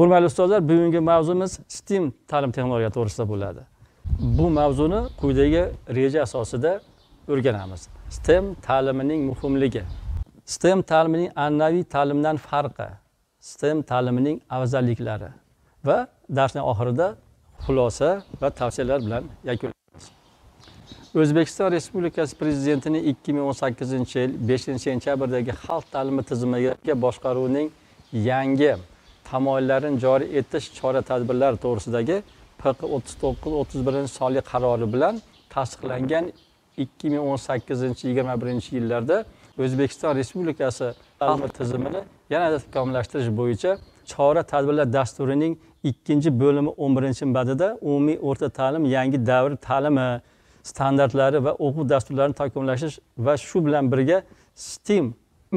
hurmatli ustozlar bugungi mavzumiz stim ta'lim texnologiyasi to'g'risida bo'ladi bu mavzuni quyidagi reja asosida o'rganamiz stem ta'limining muhimligi stem ta'limining an'anaviy ta'limdan farqi stem ta'limining afzalliklari va darsning oxirida xulosa va tavsiyalar bilan yakunlaymiz o'zbekiston respublikasi prezidentining ikki ming o'n sakkizinchi yil beshinchi sentyabrdagi xalq ta'limi tizimiga boshqaruvning yangi tamoyillarini joriy etish chora tadbirlari to'g'risidagi pq o'ttiz to'qqiz o'ttiz birinchi sonli qarori bilan tasdiqlangan ikki ming o'n sakkizinchi yigirma birinchi yillarda o'zbekiston respublikasi ta'lim tizimini yanada takomillashtirish bo'yicha chora tadbirlar dasturining ikkinchi bo'limi o'n birinchi badida umumiy o'rta ta'lim yangi davr ta'limi standartlari va o'quv dasturlarini takomillashtirish va shu bilan birga stim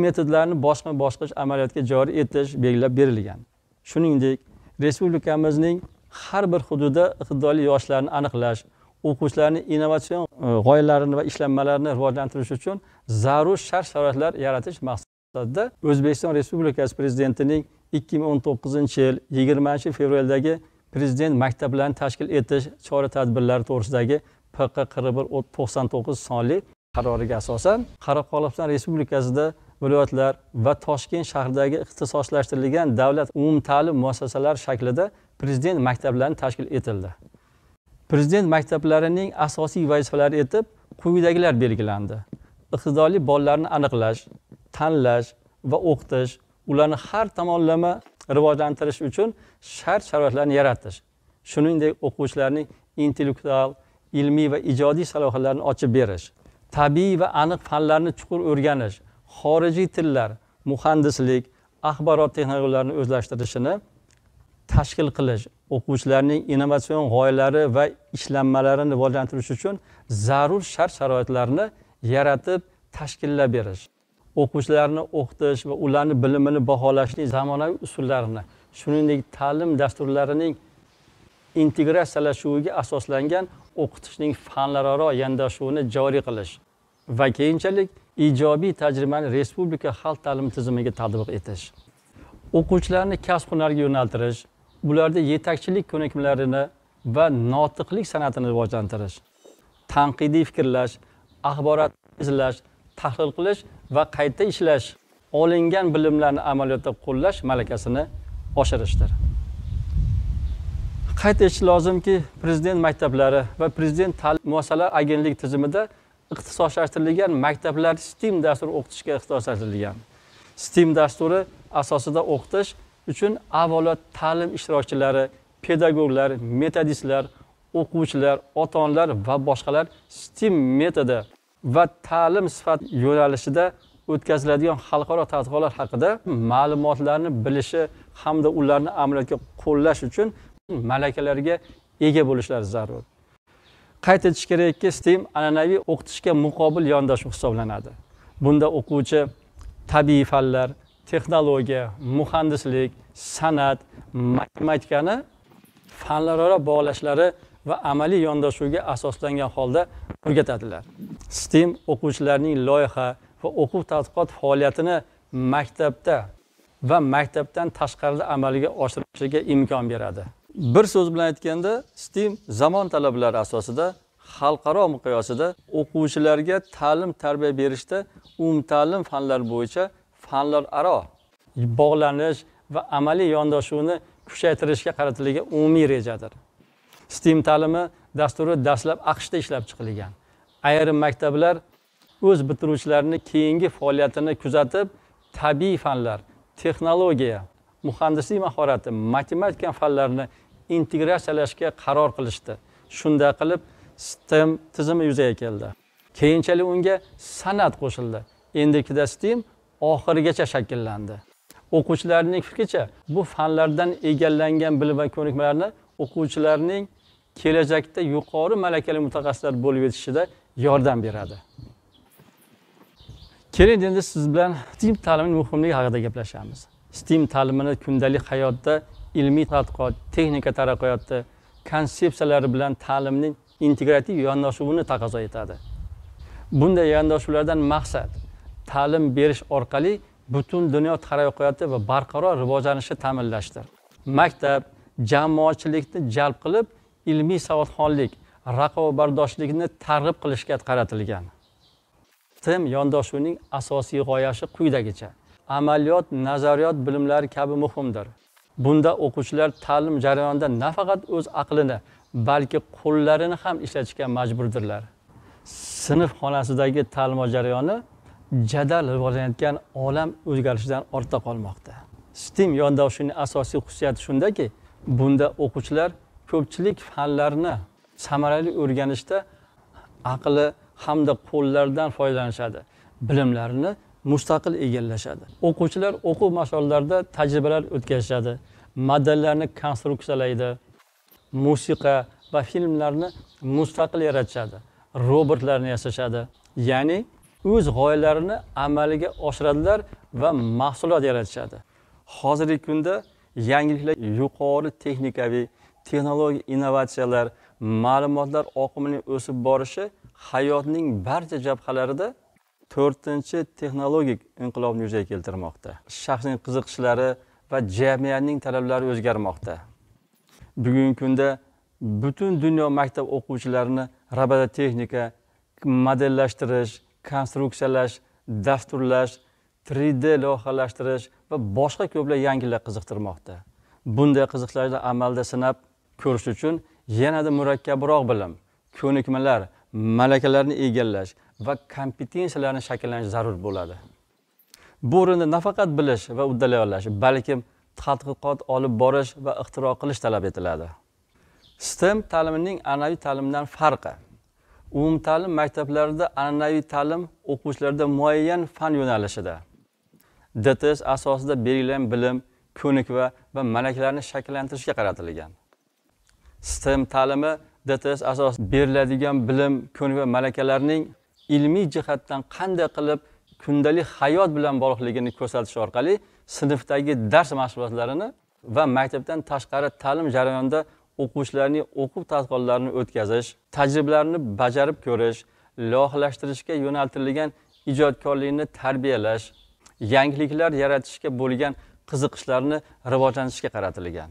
metodlarini bosqichma bosqich amaliyotga joriy etish belgilab berilgan shuningdek respublikamizning har bir hududida iqtidorli yoshlarni aniqlash o'quvchilarni innovatsion e, g'oyalarini va ishlanmalarini rivojlantirish uchun zarur shart sharoitlar yaratish maqsadida o'zbekiston respublikasi prezidentining ikki ming o'n to'qqizinchi yil yigirmanchi fevraldagi prezident maktablarini tashkil etish chora tadbirlari to'g'risidagi pq qirq bir to'qson to'qqiz sonli qaroriga asosan qoraqalpog'iston respublikasida viloyatlar va toshkent shahridagi ixtisoslashtirilgan davlat umumta'lim muassasalari shaklida prezident maktablari tashkil etildi prezident maktablarining asosiy vazifalari etib quyidagilar belgilandi iqtidorli bolalarni aniqlash tanlash va o'qitish ularni har tomonlama rivojlantirish uchun shart sharoitlarni yaratish shuningdek o'quvchilarning intellektual ilmiy va ijodiy salohiyatlarini ochib berish tabiiy va aniq fanlarni chuqur o'rganish xorijiy tillar muhandislik axborot texnologiyalarini o'zlashtirishini tashkil qilish o'quvchilarning innovatsion g'oyalari va ishlanmalarini rivojlantirish uchun zarur shart sharoitlarni yaratib tashkillab berish o'quvchilarni o'qitish va ularni bilimini baholashning zamonaviy usullarini shuningdek ta'lim dasturlarining integratsiyalashuviga asoslangan o'qitishning fanlararo yondashuvini joriy qilish va keyinchalik ijobiy tajribani respublika xalq ta'limi tizimiga tatbiq etish o'quvchilarni kasb hunarga yo'naltirish ularda yetakchilik ko'nikmalarini va notiqlik san'atini rivojlantirish tanqidiy fikrlash axborot izlash tahlil qilish va qayta ishlash olingan bilimlarni amaliyotda qo'llash malakasini oshirishdir qayd etish lozimki prezident maktablari va prezident ta'lim muassasalari agentlik tizimida ixtisoslashtirilgan maktablar stim dasturi o'qitishga ixtisoslashtirilgan stim dasturi asosida o'qitish uchun avvalo ta'lim ishtirokchilari pedagoglar metodistlar o'quvchilar ota onalar va boshqalar stim metodi va ta'lim sifat yo'nalishida o'tkaziladigan xalqaro tadqiqotlar haqida ma'lumotlarni bilishi hamda ularni amaliyotga qo'llash uchun malakalarga ega bo'lishlari zarur qayd etish kerakki stem an'anaviy o'qitishga muqobil yondashuv hisoblanadi bunda o'quvchi tabiiy fanlar texnologiya muhandislik san'at matematikani fanlararo bog'lashlari va amaliy yondashuvga asoslangan holda o'rgatadilar stem o'quvchilarning loyiha va o'quv tadqiqot faoliyatini maktabda va maktabdan tashqarida amalga oshirishiga imkon beradi bir so'z bilan aytganda stim zamon talablari asosida xalqaro miqyosida o'quvchilarga ta'lim tarbiya berishda umumta'lim fanlar bo'yicha fanlararo bog'lanish va amaliy yondashuvni kuchaytirishga qaratilgan umumiy rejadir stim ta'limi dasturi dastlab aqshda ishlab chiqilgan ayrim maktablar o'z bitiruvchilarini keyingi faoliyatini kuzatib tabiiy fanlar texnologiya muhandislik mahorati matematika fanlarini integratsiyalashga qaror qilishdi shunda qilib stem tizimi yuzaga keldi keyinchalik unga san'at qo'shildi endikida stem oxirigacha shakllandi o'quvchilarning fikricha bu fanlardan egallangan bilim va ko'nikmalarni o'quvchilarning kelajakda yuqori malakali mutaxassislar bo'lib yetishida yordam beradi keling endi siz bilan stem ta'limining muhimligi haqida gaplashamiz stem ta'limini kundalik hayotda ilmiy tadqiqot texnika taraqqiyoti konsepsiyalari bilan ta'limning integrativ yondashuvini taqozo etadi bunday yondashuvlardan maqsad ta'lim berish orqali butun dunyo taraqqiyoti va barqaror rivojlanishi ta'minlashdir maktab jamoatchilikni jalb qilib ilmiy savodxonlik raqobatbardoshlikni targ'ib qilishga qaratilgan tim yondashuvning asosiy g'oyasi quyidagicha amaliyot nazariyot bilimlari kabi muhimdir bunda o'quvchilar ta'lim jarayonida nafaqat o'z aqlini balki qo'llarini ham ishlatishga majburdirlar sinf xonasidagi ta'lim jarayoni jadal rivojlanayotgan olam o'zgarishidan ortda qolmoqda stim yondashuvining asosiy xususiyati shundaki bunda o'quvchilar ko'pchilik fanlarni samarali o'rganishda aqli hamda qo'llaridan foydalanishadi bilimlarini mustaqil egallashadi o'quvchilar o'quv mashg'ulotlarida tajribalar o'tkazishadi modellarni konstruksiyalaydi musiqa va filmlarni mustaqil yaratishadi robotlarni yasashadi ya'ni o'z g'oyalarini amalga oshiradilar va mahsulot yaratishadi hozirgi kunda yangiliklar yuqori texnikaviy texnologik innovatsiyalar ma'lumotlar oqimining o'sib borishi hayotning barcha jabhalarida to'rtinchi texnologik inqilobni yuzaga keltirmoqda shaxsning qiziqishlari va jamiyatning talablari o'zgarmoqda bugungi kunda butun dunyo maktab o'quvchilarini robototexnika modellashtirish konstruksiyalash dasturlash 3d loyihalashtirish va boshqa ko'plab yangiliklar qiziqtirmoqda bunday qiziqishlarni amalda sinab ko'rish uchun yanada murakkabroq bilim ko'nikmalar malakalarni egallash va kompetensiyalarni shakllanishi zarur bo'ladi bu o'rinda nafaqat bilish va uddalay balkim tadqiqot olib borish va ixtiro qilish talab etiladi stem ta'limining an'anaviy ta'limdan farqi umumta'lim maktablarida an'anaviy ta'lim o'quvchilarda muayyan fan yo'nalishida dts asosida belgilangan bilim ko'nikma va malakalarni shakllantirishga qaratilgan stem ta'limi dts asosida beriladigan bilim ko'nik va malakalarning ilmiy jihatdan qanday qilib kundalik hayot bilan bog'liqligini ko'rsatish orqali sinfdagi dars mashg'ulotlarini va maktabdan tashqari ta'lim jarayonida o'quvchilarning o'quv tadqiqotlarini o'tkazish tajribalarni bajarib ko'rish loyihalashtirishga yo'naltirilgan ijodkorlikni tarbiyalash yangiliklar yaratishga bo'lgan qiziqishlarni rivojlantirishga qaratilgan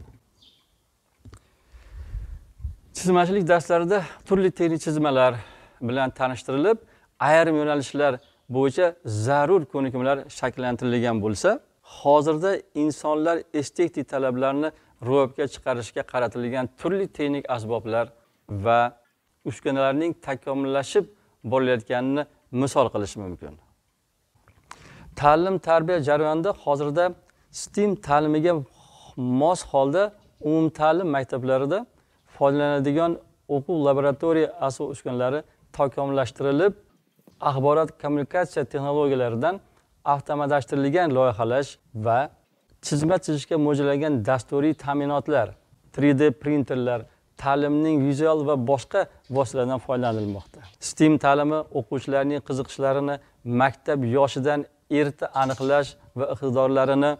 chizmachilik darslarida turli texnik chizmalar bilan tanishtirilib ayrim yo'nalishlar bo'yicha zarur ko'nikmalar shakllantirilgan bo'lsa hozirda insonlar estetik talablarni ro'yobga chiqarishga qaratilgan turli texnik asboblar va uskunalarning takomillashib borilayotganini misol qilish mumkin ta'lim tarbiya jarayonida hozirda stem ta'limiga mos holda umumta'lim maktablarida foydalanadigan o'quv laboratoriya asbob uskunalari takomillashtirilib axborot kommunikatsiya texnologiyalaridan avtomatlashtirilgan loyihalash va chizma chizishga mo'ljallangan dasturiy ta'minotlar 3d printerlar ta'limning vizual va boshqa vositalaridan foydalanilmoqda stem ta'limi o'quvchilarning qiziqishlarini maktab yoshidan erta aniqlash va iqtidorlarini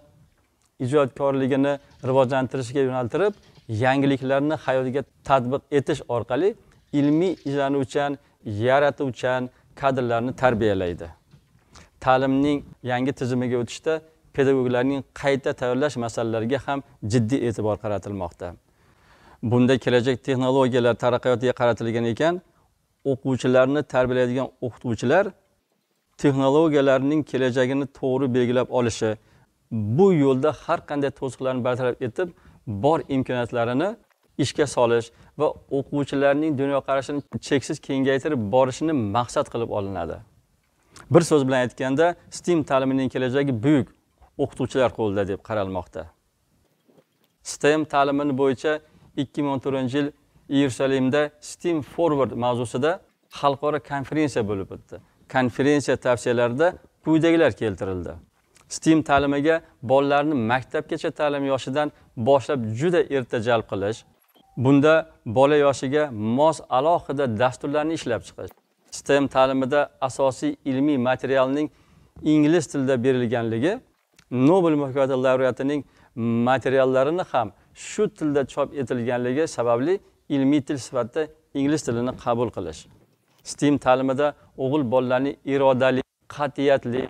ijodkorligini rivojlantirishga yo'naltirib yangiliklarni hayotiga tatbiq etish orqali ilmiy izlanuvchan yaratuvchan kadrlarni tarbiyalaydi ta'limning yangi tizimiga o'tishda pedagoglarning qayta tayyorlash masalalariga ham jiddiy e'tibor qaratilmoqda bunda kelajak texnologiyalar taraqqiyotiga qaratilgan ekan o'quvchilarni tarbiyalaydigan o'qituvchilar texnologiyalarning kelajagini to'g'ri belgilab olishi bu yo'lda har qanday to'siqlarni bartaraf etib bor imkoniyatlarini ishga solish va o'quvchilarning dunyoqarashini cheksiz kengaytirib borishini maqsad qilib olinadi bir so'z bilan aytganda stem ta'limining kelajagi buyuk o'qituvchilar qo'lida deb qaralmoqda stem ta'limini bo'yicha ikki ming o'n to'rtinchi yil iyerusalimda stem forward mavzusida xalqaro konferensiya bo'lib o'tdi konferensiya tavsiyalarida quyidagilar keltirildi stem ta'limiga bolalarni maktabgacha ta'lim yoshidan boshlab juda erta jalb qilish bunda bola yoshiga mos alohida dasturlarni ishlab chiqish stem ta'limida asosiy ilmiy materialning ingliz tilida berilganligi nobel mukofoti laureatining materiallarini ham shu tilda chop etilganligi sababli ilmiy til sifatida ingliz tilini qabul qilish stem ta'limida o'g'il bolalarni irodali qat'iyatli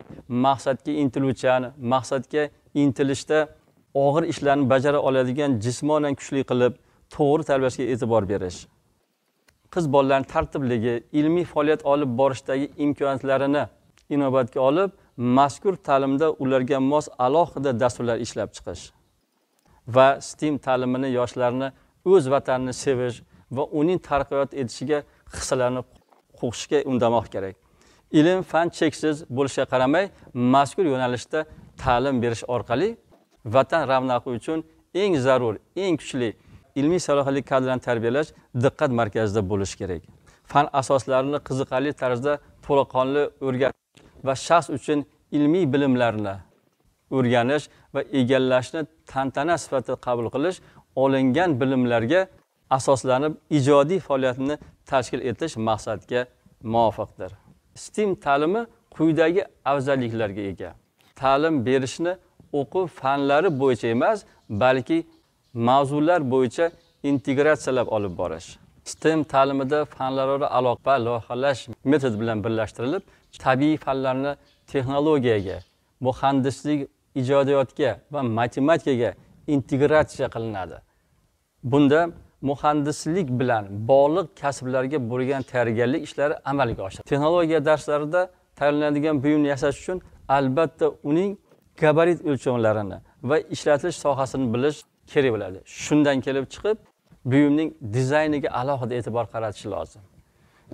maqsadga intiluvchan maqsadga intilishda og'ir ishlarni bajara oladigan jismonan kuchli qilib to'g'ri tarbiyalashga e'tibor berish qiz bolalarni tartibligi ilmiy faoliyat olib borishdagi imkoniyatlarini inobatga olib mazkur ta'limda ularga mos alohida dasturlar ishlab chiqish va stem ta'limini yoshlarni o'z vatanini sevish va uning taraqqiyot etishiga hissalanib qo'shishga undamoq kerak ilm fan cheksiz bo'lishiga qaramay mazkur yo'nalishda ta'lim berish orqali vatan ravnaqi uchun eng zarur eng kuchli ilmiy salohiyatli kadrlarni tarbiyalash diqqat markazida bo'lishi kerak fan asoslarini qiziqarli tarzda to'laqonli o'rganish va shaxs uchun ilmiy bilimlarni o'rganish va egallashni tantana sifatida qabul qilish olingan bilimlarga asoslanib ijodiy faoliyatni tashkil etish maqsadga muvofiqdir stim ta'limi quyidagi afzalliklarga ega ta'lim berishni o'quv fanlari bo'yicha emas balki mavzular bo'yicha integratsiyalab olib borish stem ta'limida fanlararo aloqa loyihalash metodi bilan birlashtirilib tabiiy fanlarni texnologiyaga muhandislik ijodiyotga va matematikaga integratsiya qilinadi bunda muhandislik bilan bog'liq kasblarga bo'lgan tayyorgarlik ishlari amalga oshiriladi texnologiya darslarida tayyorlanadigan buyumni yasash uchun albatta uning gabarit o'lchovlarini va ishlatilish sohasini bilish kerak bo'ladi shundan kelib chiqib buyumning dizayniga alohida e'tibor qaratish lozim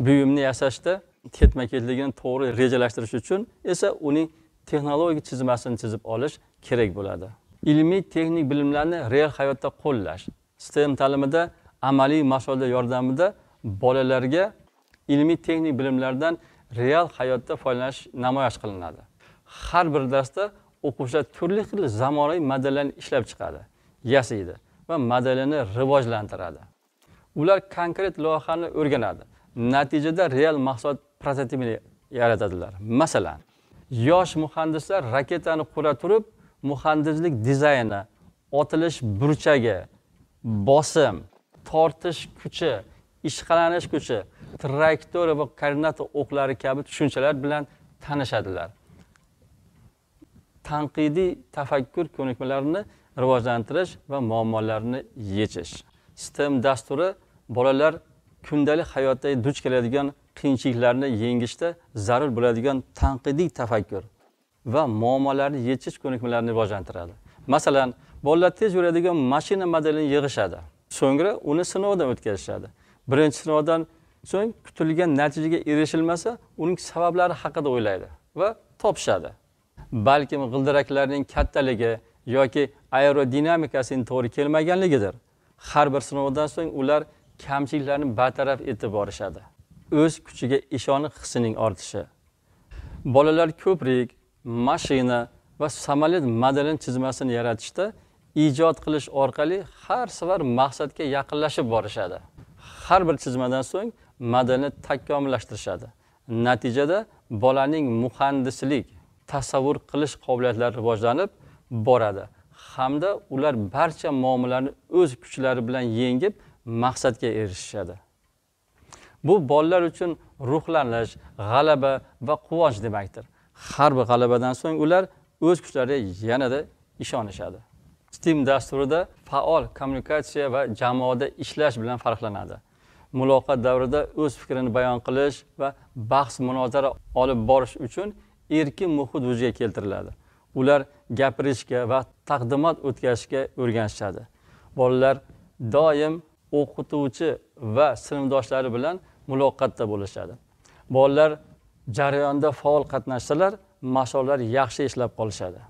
buyumni yasashda ketma ketligini to'g'ri rejalashtirish uchun esa uning texnologik chizmasini chizib olish kerak bo'ladi ilmiy texnik bilimlarni real hayotda qo'llash stem ta'limida amaliy mashg'ulotlar yordamida bolalarga ilmiy texnik bilimlardan real hayotda foydalanish namoyish qilinadi har bir darsda o'quvchilar turli xil zamonaviy modellarni ishlab chiqadi yasaydi va modelini rivojlantiradi ular konkret loyihani o'rganadi natijada real mahsulot prototipini yaratadilar masalan yosh muhandislar raketani qura turib muhandislik dizayni otilish burchagi bosim tortish kuchi ishqalanish kuchi trayektoriya va koordinata o'qlari kabi tushunchalar bilan tanishadilar tanqidiy tafakkur ko'nikmalarini rivojlantirish va muammolarni yechish stem dasturi bolalar kundalik hayotda duch keladigan qiyinchiliklarni yengishda zarur bo'ladigan tanqidiy tafakkur va muammolarni yechish ko'nikmalarini rivojlantiradi masalan bolalar tez yuradigan mashina modelini yig'ishadi so'ngra uni sinovdan o'tkazishadi birinchi sinovdan so'ng kutilgan natijaga erishilmasa uning sabablari haqida o'ylaydi va topishadi balkim g'ildiraklarning kattaligi yoki aerodinamikasini to'g'ri kelmaganligidir har bir sinovdan so'ng ular kamchiliklarni bartaraf etib borishadi o'z kuchiga ishonish hissining ortishi bolalar ko'prik mashina va samolyot modelini chizmasini yaratishda ijod qilish orqali har safar maqsadga yaqinlashib borishadi har bir chizmadan so'ng modelni takomillashtirishadi natijada bolaning muhandislik tasavvur qilish qobiliyatlari rivojlanib boradi hamda ular barcha muammolarni o'z kuchlari bilan yengib maqsadga erishishadi bu bolalar uchun ruhlanish g'alaba va quvonch demakdir har bir g'alabadan so'ng ular o'z kuchlariga yanada ishonishadi stim dasturida faol kommunikatsiya va jamoada ishlash bilan farqlanadi muloqot davrida o'z fikrini bayon qilish va bahs munozara olib borish uchun erkin muhit vujudga keltiriladi ular gapirishga va taqdimot o'tkazishga o'rganishadi bolalar doim o'qituvchi va sinfdoshlari bilan muloqotda bo'lishadi bolalar jarayonda faol qatnashsalar mashqlar yaxshi ishlab qolishadi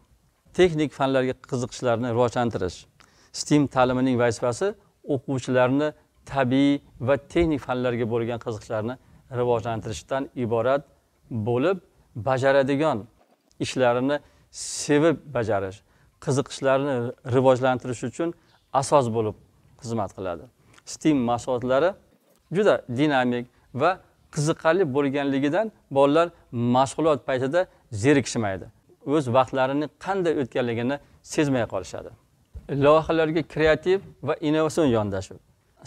texnik fanlarga qiziqishlarini rivojlantirish stim ta'limining vazifasi o'quvchilarni tabiiy va texnik fanlarga bo'lgan qiziqishlarini rivojlantirishdan iborat bo'lib bajaradigan ishlarini sevib bajarish qiziqishlarni rivojlantirish uchun asos bo'lib xizmat qiladi stim mashg'ulotlari juda dinamik va qiziqarli bo'lganligidan bolalar mashg'ulot paytida zerikishmaydi o'z vaqtlarini qanday o'tganligini sezmay qolishadi loyihalarga kreativ va innovatsion yondashuv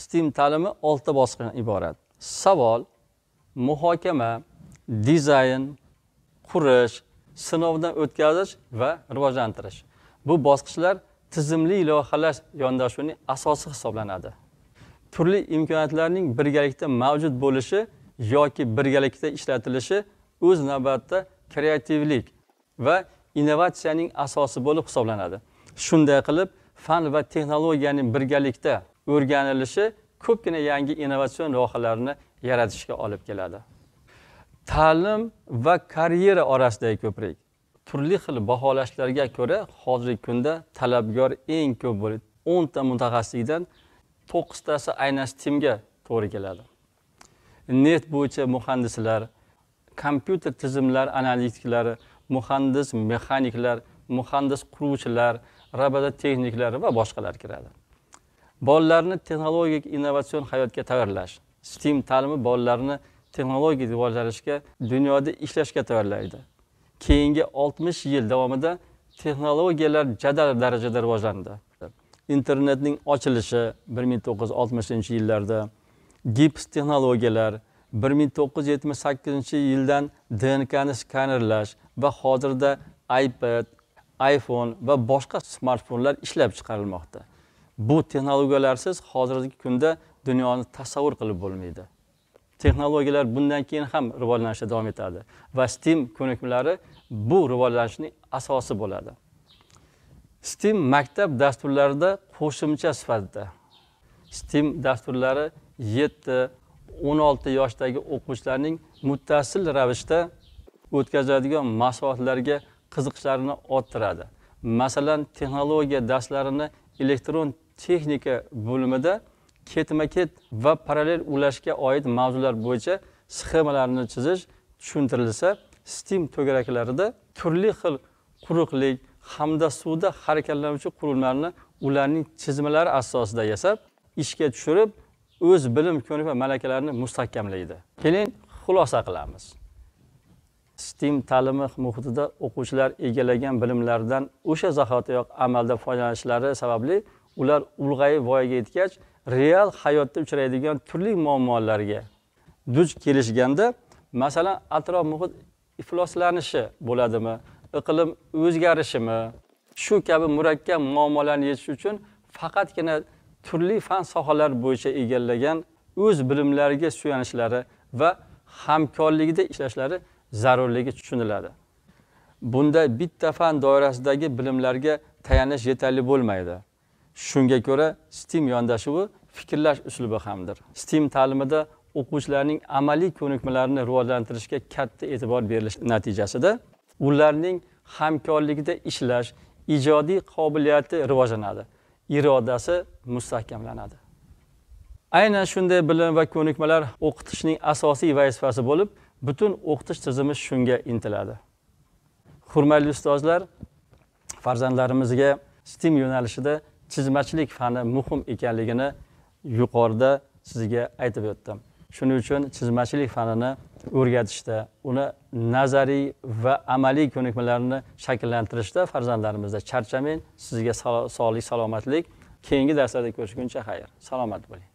stim ta'limi oltita bosqichdan iborat savol muhokama dizayn qurish sinovdan o'tkazish va rivojlantirish bu bosqichlar tizimli loyihalash yondashuvining asosi hisoblanadi turli imkoniyatlarning birgalikda mavjud bo'lishi yoki birgalikda ishlatilishi o'z navbatida kreativlik va innovatsiyaning asosi bo'lib hisoblanadi shunday qilib fan va texnologiyaning birgalikda o'rganilishi ko'pgina yangi innovatsion loyihalarni yaratishga olib keladi ta'lim va karyera orasidagi ko'prik turli xil baholashlarga ko'ra hozirgi kunda talabgor eng ko'p bo'lib o'nta mutaxassislikdan to'qqiztasi aynan stimga to'g'ri keladi net bo'yicha muhandislar kompyuter tizimlar analitiklari muhandis mexaniklar muhandis quruvchilar robototexniklar va boshqalar kiradi bolalarni texnologik innovatsion hayotga tayyorlash stim ta'limi bolalarni texnologiya rivojlanishga dunyoda ishlashga tayyorlaydi keyingi oltmish yil davomida texnologiyalar jadal darajada rivojlandi internetning ochilishi bir ming to'qqiz yuz oltmishinchi yillarda gips texnologiyalar bir ming to'qqiz yuz yetmish sakkizinchi yildan dnkni skanerlash va hozirda ipad iphone va boshqa smartfonlar ishlab chiqarilmoqda bu texnologiyalarsiz hozirgi kunda dunyoni tasavvur qilib bo'lmaydi texnologiyalar bundan keyin ham rivojlanishda davom etadi va stem ko'nikmalari bu rivojlanishning asosi bo'ladi stem maktab dasturlarida qo'shimcha sifatida stem dasturlari yetti o'n olti yoshdagi o'quvchilarning muttasil ravishda o'tkazadigan mashg'ulotlarga qiziqishlarini orttiradi masalan texnologiya darslarini elektron texnika bo'limida ketma ket va parallel ulashga oid mavzular bo'yicha sxemalarni chizish tushuntirilsa stim to'garaklarida turli xil quruqlik hamda suvda harakatlanuvchi qurilmalarni ularning chizmalari asosida yasab ishga tushirib o'z bilim ko'nik va malakalarini mustahkamlaydi keling xulosa qilamiz stim ta'limi muhitida o'quvchilar egallagan bilimlardan o'sha zahotiyoq amalda foydalanishlari sababli ular ulg'ayib voyaga yetgach real hayotda uchraydigan turli muammolarga duch kelishganda masalan atrof muhit ifloslanishi bo'ladimi iqlim o'zgarishimi shu kabi murakkab muammolarni yechish uchun faqatgina turli fan sohalari bo'yicha egallagan o'z bilimlariga suyanishlari va hamkorligida ishlashlari zarurligi tushuniladi bunda bitta fan doirasidagi bilimlarga tayanish yetarli bo'lmaydi shunga ko'ra stim yondashuvi fikrlash uslubi hamdir stim ta'limida o'quvchilarning amaliy ko'nikmalarini rivojlantirishga katta e'tibor berilish natijasida ularning hamkorlikda ishlash ijodiy qobiliyati rivojlanadi irodasi mustahkamlanadi aynan shunday bilim va ko'nikmalar o'qitishning asosiy vazifasi bo'lib butun o'qitish tizimi shunga intiladi hurmatli ustozlar farzandlarimizga stim yo'nalishida chizmachilik fani muhim ekanligini yuqorida sizga aytib o'tdim shuning uchun chizmachilik fanini o'rgatishda uni nazariy va amaliy ko'nikmalarini shakllantirishda farzandlarimizda charchamang sizga sog'lik salomatlik keyingi darslarda ko'rishguncha xayr salomat bo'ling